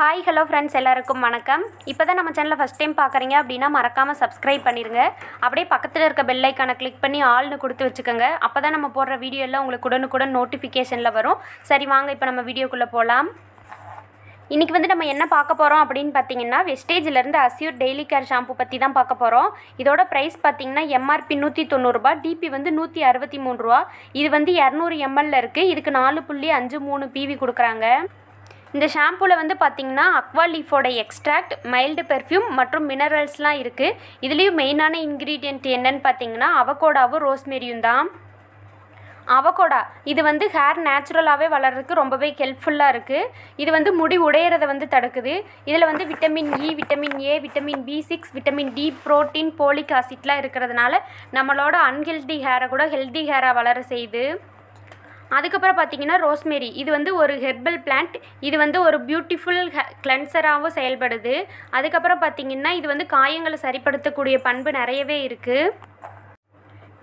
hi hello friends எல்லாருக்கும் வணக்கம் இப்போ தான் நம்ம சேனலில் ஃபஸ்ட் டைம் பார்க்குறீங்க அப்படின்னா மறக்காமல் சப்ஸ்கிரைப் பண்ணிடுங்க அப்படியே பக்கத்தில் இருக்க பெல்லைக்கான கிளிக் பண்ணி ஆள்னு கொடுத்து வச்சுக்கோங்க அப்போ தான் நம்ம போடுற வீடியோ எல்லாம் உங்களுக்கு உடனுக்குடன் நோட்டிஃபிகேஷனில் வரும் சரி வாங்க இப்போ நம்ம வீடியோக்குள்ளே போகலாம் இன்றைக்கி வந்து நம்ம என்ன பார்க்க போகிறோம் அப்படின்னு பார்த்தீங்கன்னா வெஸ்டேஜிலேருந்து அசியூர் டெய்லி கேர் ஷாம்பு பற்றி தான் பார்க்க போகிறோம் இதோட ப்ரைஸ் பார்த்தீங்கன்னா எம்ஆர்பி நூற்றி தொண்ணூறுரூபா டிபி வந்து நூற்றி அறுபத்தி மூணு ரூபா இது வந்து இரநூறு எம்எல்ல இருக்குது இதுக்கு நாலு புள்ளி அஞ்சு மூணு பிவி கொடுக்குறாங்க இந்த ஷாம்பூவில் வந்து பார்த்திங்கன்னா அக்வா லீஃபோட எக்ஸ்ட்ராக்ட் மைல்டு பெர்ஃப்யூம் மற்றும் மினரல்ஸ்லாம் இருக்குது இதுலேயும் மெயினான இன்க்ரீடியன்ட் என்னன்னு பார்த்தீங்கன்னா அவகோடாவும் ரோஸ்மெரியும் தான் அவகோடா இது வந்து ஹேர் நேச்சுரலாகவே வளர்கிறதுக்கு ரொம்பவே ஹெல்ப்ஃபுல்லாக இருக்குது இது வந்து முடி உடையிறத வந்து தடுக்குது இதில் வந்து vitamin E vitamin A vitamin B six vitamin D protein folic ஆசிட்லாம் இருக்கிறதுனால நம்மளோட அன்ஹெல்தி ஹேரை கூட ஹெல்தி ஹேராக வளர செய்யுது அதுக்கப்புறம் பார்த்தீங்கன்னா ரோஸ்மேரி இது வந்து ஒரு ஹெர்பல் பிளான்ட் இது வந்து ஒரு பியூட்டிஃபுல் கிளென்சராகவும் செயல்படுது அதுக்கப்புறம் பார்த்தீங்கன்னா இது வந்து காயங்களை சரிப்படுத்தக்கூடிய பண்பு நிறையவே இருக்குது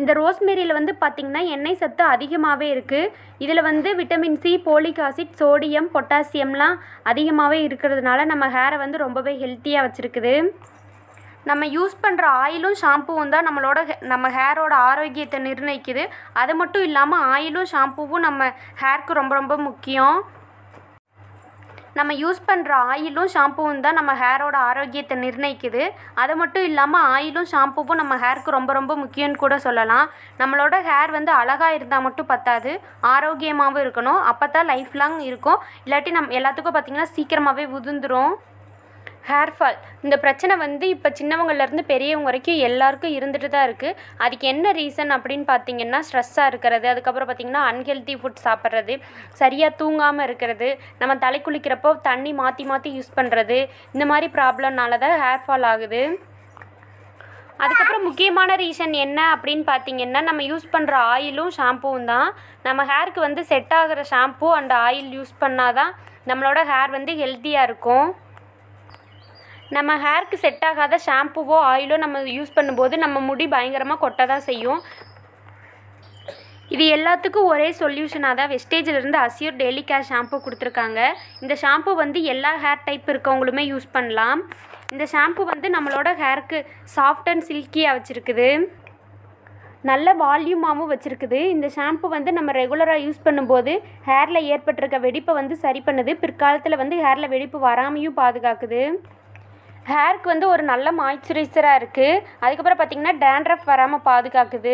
இந்த ரோஸ்மெரியில் வந்து பார்த்திங்கன்னா எண்ணெய் சத்து அதிகமாகவே இருக்குது இதில் வந்து vitamin C folic acid sodium பொட்டாசியம்லாம் அதிகமாகவே இருக்கிறதுனால நம்ம ஹேரை வந்து ரொம்பவே ஹெல்த்தியாக வச்சுருக்குது நம்ம யூஸ் பண்ணுற ஆயிலும் ஷாம்புவும் தான் நம்மளோட நம்ம ஹேரோட ஆரோக்கியத்தை நிர்ணயிக்குது அது மட்டும் இல்லாமல் ஆயிலும் ஷாம்புவும் நம்ம ஹேர்க்கு ரொம்ப ரொம்ப முக்கியம் நம்ம யூஸ் பண்ணுற ஆயிலும் ஷாம்புவும் தான் நம்ம ஹேரோட ஆரோக்கியத்தை நிர்ணயிக்குது அது மட்டும் இல்லாமல் ஆயிலும் ஷாம்புவும் நம்ம ஹேருக்கு ரொம்ப ரொம்ப முக்கியம்னு கூட சொல்லலாம் நம்மளோட ஹேர் வந்து அழகாக இருந்தால் மட்டும் பத்தாது ஆரோக்கியமாகவும் இருக்கணும் அப்போ தான் லைஃப் லாங் இருக்கும் இல்லாட்டி நம் எல்லாத்துக்கும் பார்த்திங்கன்னா சீக்கிரமாகவே உதிர்ந்துடும் ஹேர் ஃபால் இந்த பிரச்சனை வந்து இப்போ சின்னவங்கள்லேருந்து பெரியவங்க வரைக்கும் எல்லாருக்கும் இருந்துட்டு தான் இருக்குது அதுக்கு என்ன ரீசன் அப்படின்னு பார்த்தீங்கன்னா ஸ்ட்ரெஸ்ஸாக இருக்கிறது அதுக்கப்புறம் பார்த்திங்கன்னா அன்ஹெல்த்தி ஃபுட் சாப்பிட்றது சரியாக தூங்காமல் இருக்கிறது நம்ம தலை குளிக்கிறப்போ தண்ணி மாற்றி மாற்றி யூஸ் பண்ணுறது இந்த மாதிரி ப்ராப்ளம்னால தான் ஹேர் ஃபால் ஆகுது அதுக்கப்புறம் முக்கியமான ரீசன் என்ன அப்படின்னு பார்த்தீங்கன்னா நம்ம யூஸ் பண்ணுற ஆயிலும் ஷாம்பூவும் தான் நம்ம ஹேருக்கு வந்து செட் ஆகிற ஷாம்பு அண்ட் ஆயில் யூஸ் பண்ணால் தான் நம்மளோட ஹேர் வந்து ஹெல்த்தியாக இருக்கும் நம்ம ஹேருக்கு செட் ஆகாத ஷாம்புவோ ஆயிலோ நம்ம யூஸ் பண்ணும்போது நம்ம முடி பயங்கரமாக கொட்ட தான் செய்யும் இது எல்லாத்துக்கும் ஒரே சொல்யூஷனாக தான் வெஸ்டேஜிலிருந்து அசியூர் டெய்லி கேர் ஷாம்பு கொடுத்துருக்காங்க இந்த ஷாம்பு வந்து எல்லா ஹேர் டைப் இருக்கவங்களுமே யூஸ் பண்ணலாம் இந்த ஷாம்பு வந்து நம்மளோட ஹேருக்கு சாஃப்ட் அண்ட் சில்கியாக வச்சுருக்குது நல்ல வால்யூமாகவும் வச்சுருக்குது இந்த ஷாம்பு வந்து நம்ம ரெகுலராக யூஸ் பண்ணும்போது ஹேரில் ஏற்பட்டிருக்க வெடிப்பை வந்து சரி பண்ணுது பிற்காலத்தில் வந்து ஹேரில் வெடிப்பு வராமையும் பாதுகாக்குது ஹேருக்கு வந்து ஒரு நல்ல மாய்ச்சரைசராக இருக்குது அதுக்கப்புறம் பார்த்திங்கன்னா டேண்ட்ரஃப் வராமல் பாதுகாக்குது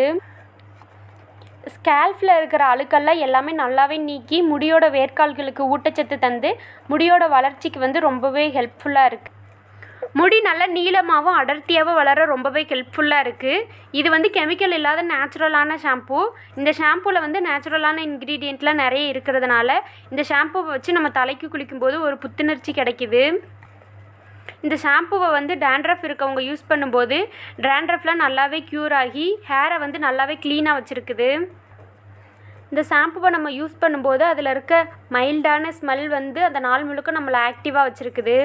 ஸ்கேல்ஃபில் இருக்கிற அழுக்கெல்லாம் எல்லாமே நல்லாவே நீக்கி முடியோட வேர்க்கால்களுக்கு ஊட்டச்சத்து தந்து முடியோட வளர்ச்சிக்கு வந்து ரொம்பவே ஹெல்ப்ஃபுல்லாக இருக்குது முடி நல்லா நீளமாகவும் அடர்த்தியாகவும் வளர ரொம்பவே ஹெல்ப்ஃபுல்லாக இருக்குது இது வந்து கெமிக்கல் இல்லாத நேச்சுரலான ஷாம்பூ இந்த ஷாம்பூவில் வந்து நேச்சுரலான இன்க்ரீடியண்ட்லாம் நிறைய இருக்கிறதுனால இந்த ஷாம்பூவை வச்சு நம்ம தலைக்கு குளிக்கும்போது ஒரு புத்துணர்ச்சி கிடைக்கிது இந்த ஷாம்புவை வந்து டேண்ட்ரஃப் இருக்கவங்க யூஸ் பண்ணும்போது டேண்ட்ரஃப்லாம் நல்லாவே க்யூர் ஆகி ஹேரை வந்து நல்லாவே க்ளீனாக வச்சுருக்குது இந்த ஷாம்புவை நம்ம யூஸ் பண்ணும்போது அதில் இருக்க மைல்டான ஸ்மெல் வந்து அந்த நாள் முழுக்க நம்மளை ஆக்டிவாக வச்சுருக்குது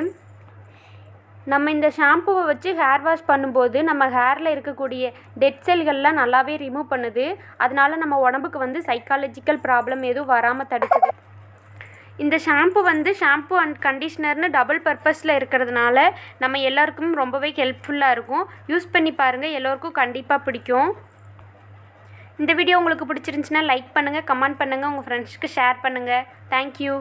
நம்ம இந்த ஷாம்புவை வச்சு ஹேர் வாஷ் பண்ணும்போது நம்ம ஹேரில் இருக்கக்கூடிய டெட் செல்கள்லாம் நல்லாவே ரிமூவ் பண்ணுது அதனால் நம்ம உடம்புக்கு வந்து சைக்காலஜிக்கல் ப்ராப்ளம் எதுவும் வராமல் தடுக்குது இந்த ஷாம்பு வந்து ஷாம்பு அண்ட் கண்டிஷ்னர்னு டபுள் பர்பஸில் இருக்கிறதுனால நம்ம எல்லாருக்கும் ரொம்பவே ஹெல்ப்ஃபுல்லாக இருக்கும் யூஸ் பண்ணி பாருங்கள் எல்லோருக்கும் கண்டிப்பாக பிடிக்கும் இந்த வீடியோ உங்களுக்கு பிடிச்சிருந்துச்சின்னா லைக் பண்ணுங்கள் கமெண்ட் பண்ணுங்கள் உங்கள் ஃப்ரெண்ட்ஸ்க்கு ஷேர் பண்ணுங்கள் தேங்க்யூ